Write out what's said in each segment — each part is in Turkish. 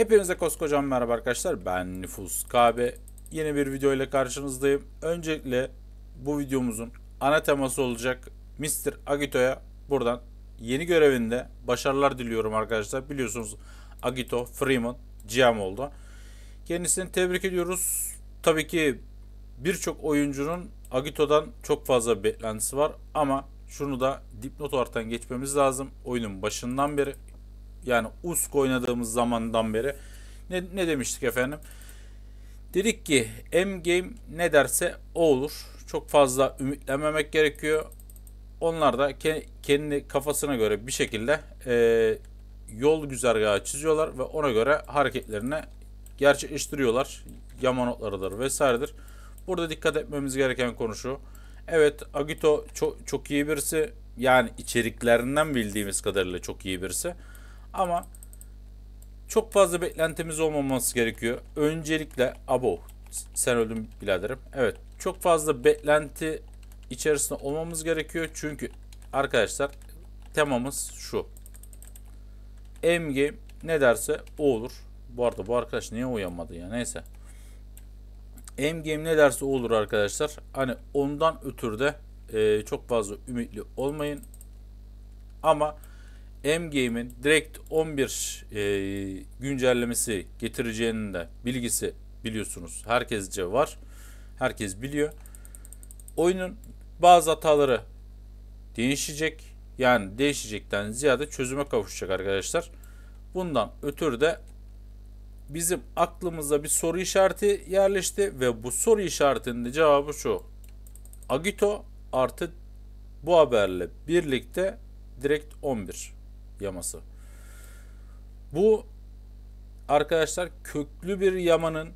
Hepinize koskocaman merhaba arkadaşlar. Ben Nüfus KB. Yeni bir video ile karşınızdayım. Öncelikle bu videomuzun ana teması olacak Mr. Agito'ya buradan yeni görevinde başarılar diliyorum arkadaşlar. Biliyorsunuz Agito Freeman GM oldu. Kendisini tebrik ediyoruz. Tabii ki birçok oyuncunun Agito'dan çok fazla beklentisi var ama şunu da dipnot olarak geçmemiz lazım. Oyunun başından beri yani USK oynadığımız zamandan beri ne, ne demiştik efendim? Dedik ki M game ne derse o olur. Çok fazla ümitlememek gerekiyor. Onlar da ke kendi kafasına göre bir şekilde e, yol güzergahı çiziyorlar ve ona göre hareketlerini gerçekleştiriyorlar. Yamanotlarıdır vesairedir. Burada dikkat etmemiz gereken konu şu. Evet Agito çok, çok iyi birisi. Yani içeriklerinden bildiğimiz kadarıyla çok iyi birisi. Ama çok fazla beklentimiz olmaması gerekiyor. Öncelikle abo sen öldün biraderim. Evet çok fazla beklenti içerisinde olmamız gerekiyor. Çünkü arkadaşlar temamız şu. Endgame ne derse o olur. Bu arada bu arkadaş niye uyanmadı ya neyse. Endgame ne derse o olur arkadaşlar. Hani ondan ötürü de e, çok fazla ümitli olmayın. Ama M-Game'in direkt 11 e, güncellemesi getireceğinin de bilgisi biliyorsunuz. Herkesce var. Herkes biliyor. Oyunun bazı hataları değişecek. Yani değişecekten ziyade çözüme kavuşacak arkadaşlar. Bundan ötürü de bizim aklımıza bir soru işareti yerleşti ve bu soru işaretinin de cevabı şu. Agito artı bu haberle birlikte direkt 11 yaması. Bu arkadaşlar köklü bir yamanın,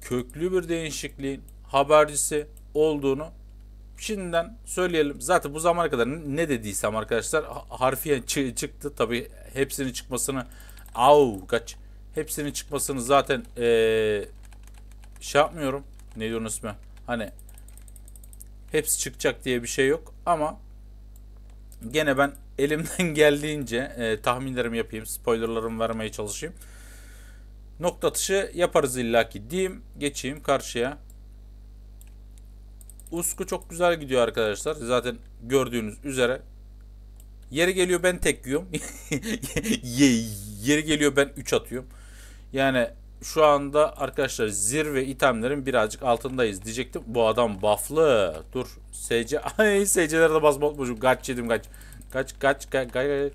köklü bir değişikliğin habercisi olduğunu şimdiden söyleyelim. Zaten bu zamana kadar ne dediysem arkadaşlar harfiyen çıktı. Tabi hepsinin çıkmasını au kaç hepsinin çıkmasını zaten ee, şey yapmıyorum. Ne diyorsun ismi? Hani hepsi çıkacak diye bir şey yok ama gene ben elimden geldiğince e, tahminlerimi yapayım, spoilerlarımı vermeye çalışayım. Nokta atışı yaparız illaki diyeyim. Geçeyim karşıya. Usku çok güzel gidiyor arkadaşlar. Zaten gördüğünüz üzere. Yeri geliyor ben tek yiyorum. Yeri geliyor ben 3 atıyorum. Yani şu anda arkadaşlar zirve itemlerin birazcık altındayız diyecektim. Bu adam bufflı. Dur. SC. Ay SC'lere de basma unutmuşum. Kaç yedim kaç. Kaç kaç kaç kaç.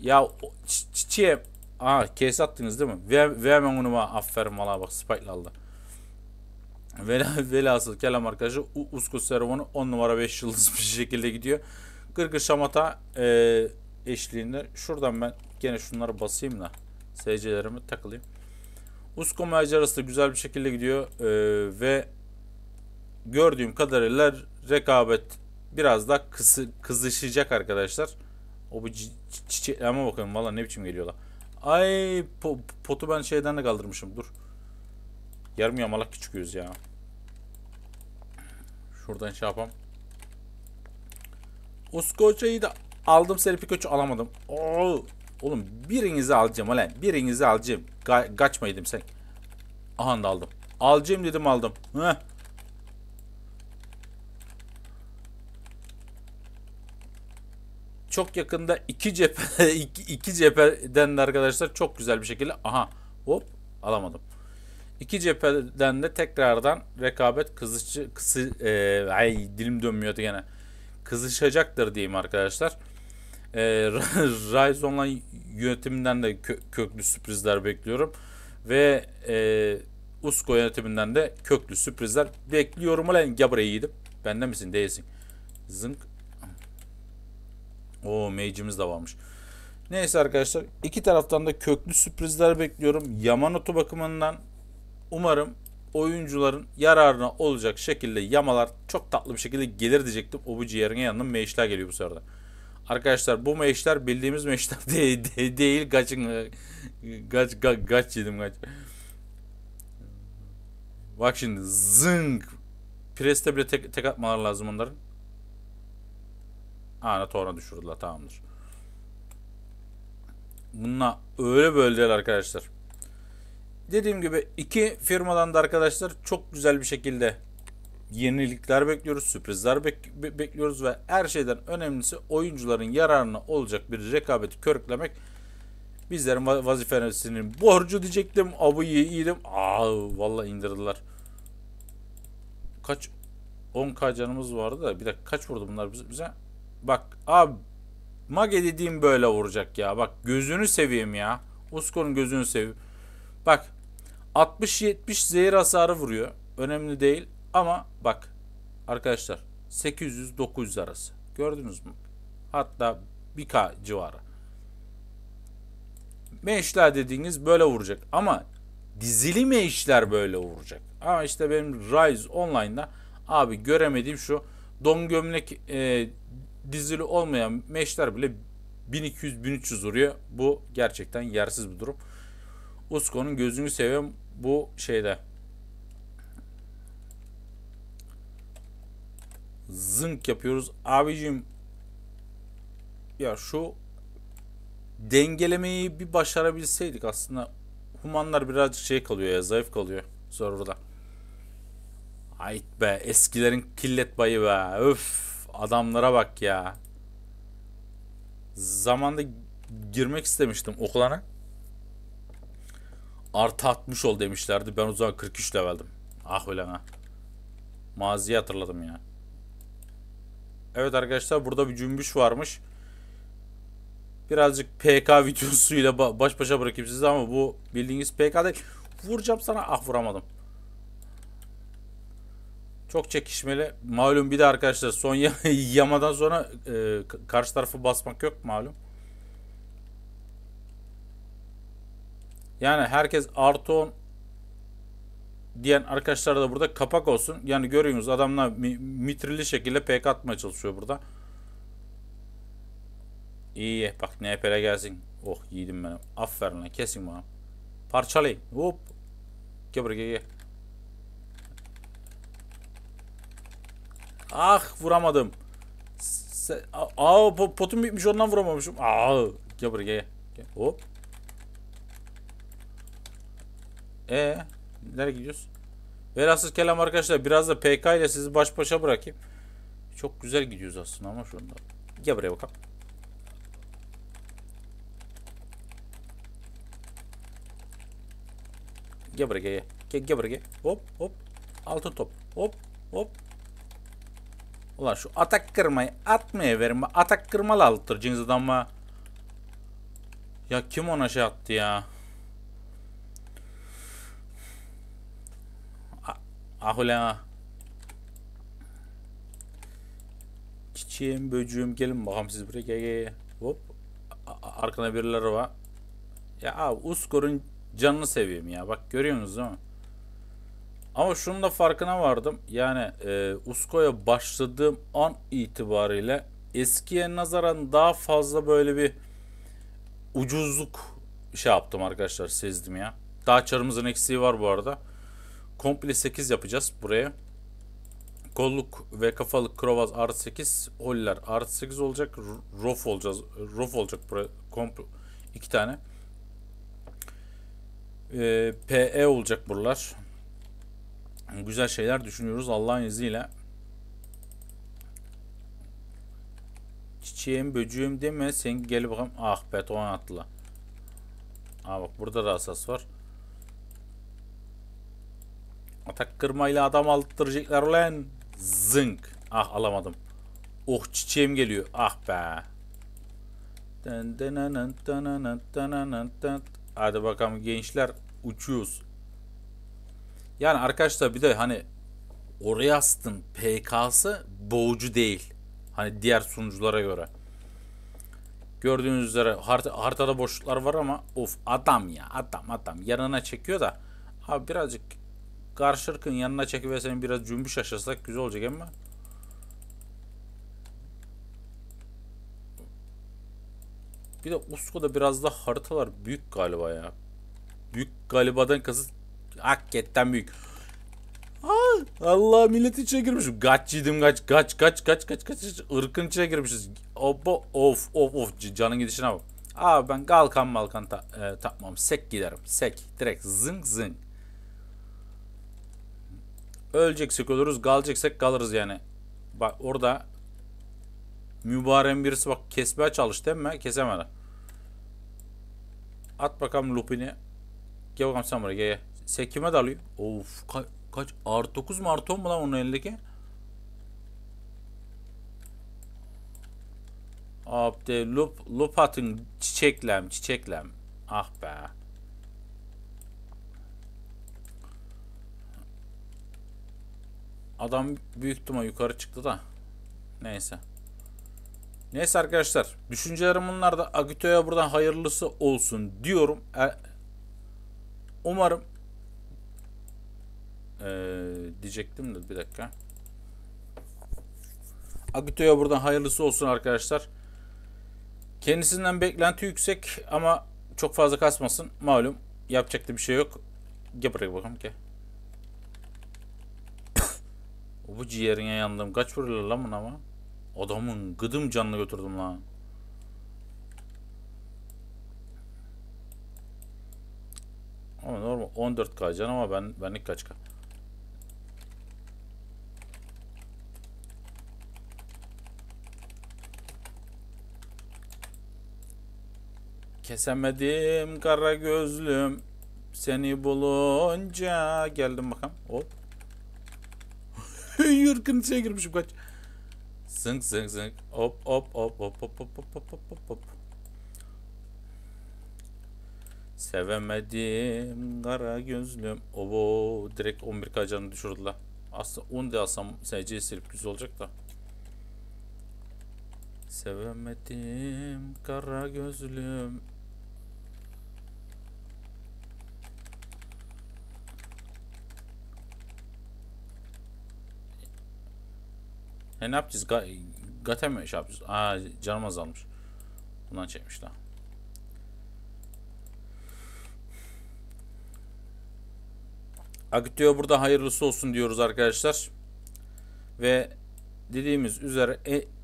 Ya çiçeğe Aa kes attınız değil mi? Ver, vermem onu bana. Aferin valla bak spike'la aldı. Vela, velhasıl kelam arkadaşı Usko Servon'u 10 numara 5 yıldız bir şekilde gidiyor. Gırgır Şamata e, eşliğinde. Şuradan ben gene şunları basayım da SC'lerimi takılayım. Usko macerası da güzel bir şekilde gidiyor. E, ve gördüğüm kadarıyla rekabet biraz daha kısı, kızışacak arkadaşlar. O bu çiçekleme bakın valla ne biçim geliyorlar. Ay po, potu ben şeyden de kaldırmışım dur. Yarım yamalak çıkıyoruz ya. Şuradan şey yapam. Uskoçayı da aldım seni koçu alamadım. Oo. Oğlum birinizi alacağım ulan. Birinizi alacağım. Ka kaçmaydım sen. Aha aldım. Alacağım dedim aldım. Heh. çok yakında iki cephe iki, iki cepheden de arkadaşlar çok güzel bir şekilde aha hop alamadım. İki cepheden de tekrardan rekabet kızışı kısı e, ay dilim dönmüyordu gene. Kızışacaktır diyeyim arkadaşlar. E, Rise Online yönetiminden de kö- köklü sürprizler bekliyorum ve e, Usko yönetiminden de köklü sürprizler bekliyorum. Ulan gel buraya yiğidim. Bende misin? Değilsin. Zınk o mage'imiz de varmış. Neyse arkadaşlar iki taraftan da köklü sürprizler bekliyorum. Yamanoto bakımından umarım oyuncuların yararına olacak şekilde yamalar çok tatlı bir şekilde gelir diyecektim. O bu ciğerine yanına meşler geliyor bu sırada. Arkadaşlar bu meşler bildiğimiz meşler değil, değil, değil. kaçın kaç kaç kaç yedim kaç. Bak şimdi zınk. Preste bile tek, tek atmalar lazım onların. Ana torna düşürdüler tamamdır. Bununla öyle böldüler arkadaşlar. Dediğim gibi iki firmadan da arkadaşlar çok güzel bir şekilde yenilikler bekliyoruz, sürprizler bek bekliyoruz ve her şeyden önemlisi oyuncuların yararına olacak bir rekabeti körüklemek bizlerin vazifesinin borcu diyecektim. Abi iyiydim. Aa vallahi indirdiler. Kaç 10k canımız vardı da bir dakika kaç vurdu bunlar bize? Bak abi Mage dediğim böyle vuracak ya. Bak gözünü seveyim ya. Usko'nun gözünü seveyim. Bak 60-70 zehir hasarı vuruyor. Önemli değil ama bak arkadaşlar 800-900 arası. Gördünüz mü? Hatta 1K civarı. Meşler dediğiniz böyle vuracak ama dizili meşler böyle vuracak. Ama işte benim Rise Online'da abi göremediğim şu don gömlek e, dizili olmayan meşler bile 1200-1300 vuruyor. Bu gerçekten yersiz bir durum. Usko'nun gözünü seviyorum bu şeyde. Zınk yapıyoruz. Abicim ya şu dengelemeyi bir başarabilseydik aslında humanlar birazcık şey kalıyor ya zayıf kalıyor serverda. Hayt be eskilerin killet bayı be öf adamlara bak ya. Zamanda girmek istemiştim okulana. Artı 60 ol demişlerdi. Ben o zaman 43 leveldim. Ah ulan ha. Maziyi hatırladım ya. Evet arkadaşlar burada bir cümbüş varmış. Birazcık PK videosuyla baş başa bırakayım sizi ama bu bildiğiniz PK değil. Vuracağım sana ah vuramadım. Çok çekişmeli. Malum bir de arkadaşlar son yamadan sonra e, karşı tarafı basmak yok malum. Yani herkes artı 10 diyen arkadaşlar da burada kapak olsun. Yani görüyorsunuz adamlar mitrili şekilde PK atmaya çalışıyor burada. İyi bak NPL gelsin. Oh yiğidim benim. Aferin lan kesin bana. Parçalayın. Hop. Gel buraya Ah vuramadım. Aa potum bitmiş ondan vuramamışım. Aa gel buraya gel. gel. Hop. E nereye gidiyoruz? Velhasıl kelam arkadaşlar biraz da PK ile sizi baş başa bırakayım. Çok güzel gidiyoruz aslında ama şu anda. Gel buraya bakalım. Gel buraya gel. Gel, gel buraya gel. Hop hop. Altın top. Hop hop Ulan şu atak kırmayı atmaya verin. Atak kırmalı aldıracaksınız adama. Ya kim ona şey attı ya? Ah ulan. Çiçeğim, böcüğüm gelin bakalım siz buraya. Gel, gel. Hop. Arkana birileri var. Ya abi Uskor'un canını seviyorum ya. Bak görüyor musunuz değil mi? Ama şunun da farkına vardım. Yani e, Usko'ya başladığım an itibariyle eskiye nazaran daha fazla böyle bir ucuzluk şey yaptım arkadaşlar sezdim ya. Daha çarımızın eksiği var bu arada. Komple 8 yapacağız buraya. Kolluk ve kafalık krovaz artı 8. Holler artı 8 olacak. Rof olacağız. Rof olacak buraya. komple iki tane. Ee, PE olacak buralar güzel şeyler düşünüyoruz Allah'ın izniyle. Çiçeğim böcüğüm deme sen gel bakalım. Ah beton atla. Aa bak burada da asas var. Atak kırmayla adam aldıracaklar ulan. Zınk. Ah alamadım. Oh çiçeğim geliyor. Ah be. Hadi bakalım gençler uçuyoruz. Yani arkadaşlar bir de hani Orayast'ın PK'sı boğucu değil. Hani diğer sunuculara göre. Gördüğünüz üzere hart hartada boşluklar var ama of adam ya adam adam yanına çekiyor da abi birazcık Garşırk'ın yanına çekiversen biraz cümbüş yaşasak güzel olacak ama Bir de Usko'da biraz da haritalar büyük galiba ya. Büyük galibadan kasıt Hakikaten büyük. Allah milleti içine girmişim. Kaç yedim kaç kaç kaç kaç kaç kaç ırkın içine girmişiz. Obo, of of of canın gidişine bak. Abi ben kalkan malkan ta, e, takmam. Sek giderim. Sek. Direkt zınk zınk. Öleceksek ölürüz. kalacaksek kalırız yani. Bak orada mübarek birisi bak kesmeye çalıştı ama kesemedi. At bakalım lupini. Gel bakalım sen buraya gel. Sekime dalıyor. Of ka kaç? Artı 9 mu artı 10 mu lan onun elindeki? Abde lup, lup atın çiçeklem çiçeklem. Ah be. Adam büyük ihtimal yukarı çıktı da. Neyse. Neyse arkadaşlar. Düşüncelerim bunlar da Agito'ya buradan hayırlısı olsun diyorum. E, umarım ee, diyecektim de bir dakika. Agito'ya buradan hayırlısı olsun arkadaşlar. Kendisinden beklenti yüksek ama çok fazla kasmasın. Malum yapacak da bir şey yok. Gel buraya bakalım ki. Bu ciğerine yandım. Kaç vuruyor lan buna ama? Adamın gıdım canını götürdüm lan. Ama normal 14k can ama ben benlik kaç k? Kesemedim kara gözlüm seni bulunca geldim bakalım. Hop. Yırkın içine girmişim kaç. Zınk zınk zınk. Hop hop hop hop hop hop hop hop hop hop. Sevemedim kara gözlüm. Obo direkt 11 canı düşürdü la. Aslında 10 de alsam SC'yi silip güzel olacak da. Sevemedim kara gözlüm E ne yapacağız? Ga Gate mi şey yapacağız? Aa canım azalmış. Bundan çekmiş daha. Agitio burada hayırlısı olsun diyoruz arkadaşlar. Ve dediğimiz üzere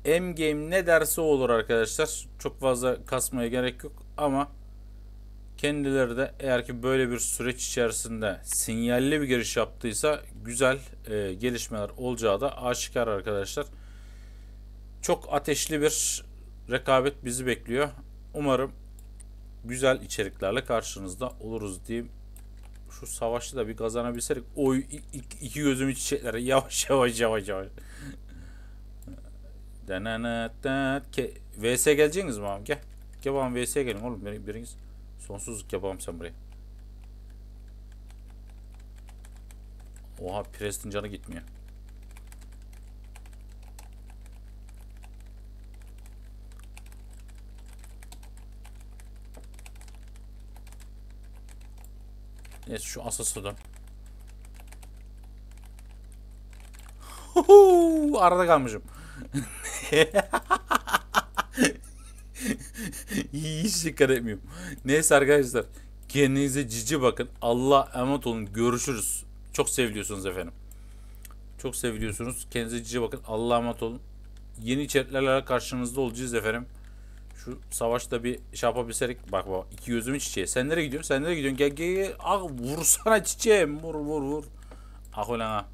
M-Game e, ne derse olur arkadaşlar. Çok fazla kasmaya gerek yok ama Kendileri de eğer ki böyle bir süreç içerisinde sinyalli bir giriş yaptıysa güzel e, gelişmeler olacağı da aşikar arkadaşlar. Çok ateşli bir rekabet bizi bekliyor. Umarım güzel içeriklerle karşınızda oluruz diyeyim. Şu savaşı da bir kazanabilsek. Oy iki gözüm içecekler. Yavaş yavaş yavaş yavaş. VS geleceğiniz mi abi? Gel. Gel bana VS'ye gelin oğlum biriniz. Sonsuzluk yapamam sen buraya. Oha Preston canı gitmiyor. Neyse şu asası dön. Arada kalmışım. Hiç dikkat etmiyorum. Neyse arkadaşlar. Kendinize cici bakın. Allah emanet olun. Görüşürüz. Çok seviyorsunuz efendim. Çok seviyorsunuz. Kendinize cici bakın. Allah emanet olun. Yeni içeriklerle karşınızda olacağız efendim. Şu savaşta bir şey yapabilsek. Bak bak iki gözüm çiçeğe. Sen nereye gidiyorsun? Sen nereye gidiyorsun? Gel gel Ah vursana çiçeğim. Vur vur vur. Ah ulan ah.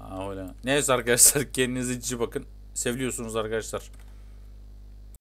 Ah ulan. Neyse arkadaşlar kendinize cici bakın. Seviyorsunuz arkadaşlar.